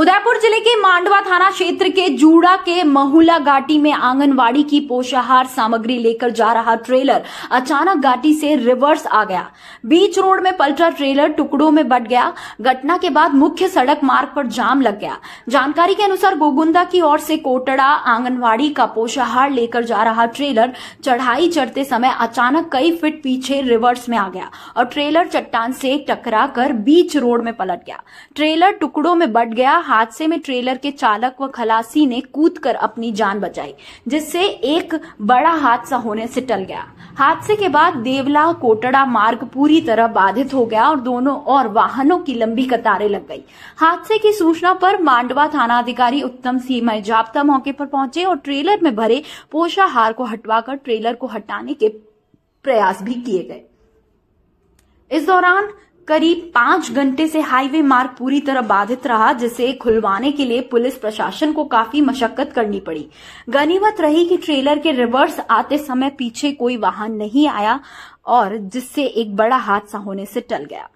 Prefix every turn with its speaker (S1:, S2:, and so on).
S1: उदयपुर जिले के मांडवा थाना क्षेत्र के जूड़ा के महुला घाटी में आंगनवाड़ी की पोषाहार सामग्री लेकर जा रहा ट्रेलर अचानक घाटी से रिवर्स आ गया बीच रोड में पलटा ट्रेलर टुकड़ों में बट गया घटना के बाद मुख्य सड़क मार्ग पर जाम लग गया जानकारी के अनुसार गोगुंदा की ओर से कोटड़ा आंगनवाड़ी का पोषाहार लेकर जा रहा ट्रेलर चढ़ाई चढ़ते समय अचानक कई फीट पीछे रिवर्स में आ गया और ट्रेलर चट्टान से टकरा कर बीच रोड में पलट गया ट्रेलर टुकड़ों में बट गया हादसे में ट्रेलर के चालक व खलासी ने कूदकर अपनी जान बचाई जिससे एक बड़ा हादसा होने से टल गया हादसे के बाद देवला कोटड़ा मार्ग पूरी तरह बाधित हो गया और दोनों और वाहनों की लंबी कतारें लग गई हादसे की सूचना पर मांडवा थाना अधिकारी उत्तम सिंह मई जाप्ता मौके पर पहुंचे और ट्रेलर में भरे पोषाहार को हटवाकर ट्रेलर को हटाने के प्रयास भी किए गए इस दौरान करीब पांच घंटे से हाईवे मार्ग पूरी तरह बाधित रहा जिसे खुलवाने के लिए पुलिस प्रशासन को काफी मशक्कत करनी पड़ी गनीमत रही कि ट्रेलर के रिवर्स आते समय पीछे कोई वाहन नहीं आया और जिससे एक बड़ा हादसा होने से टल गया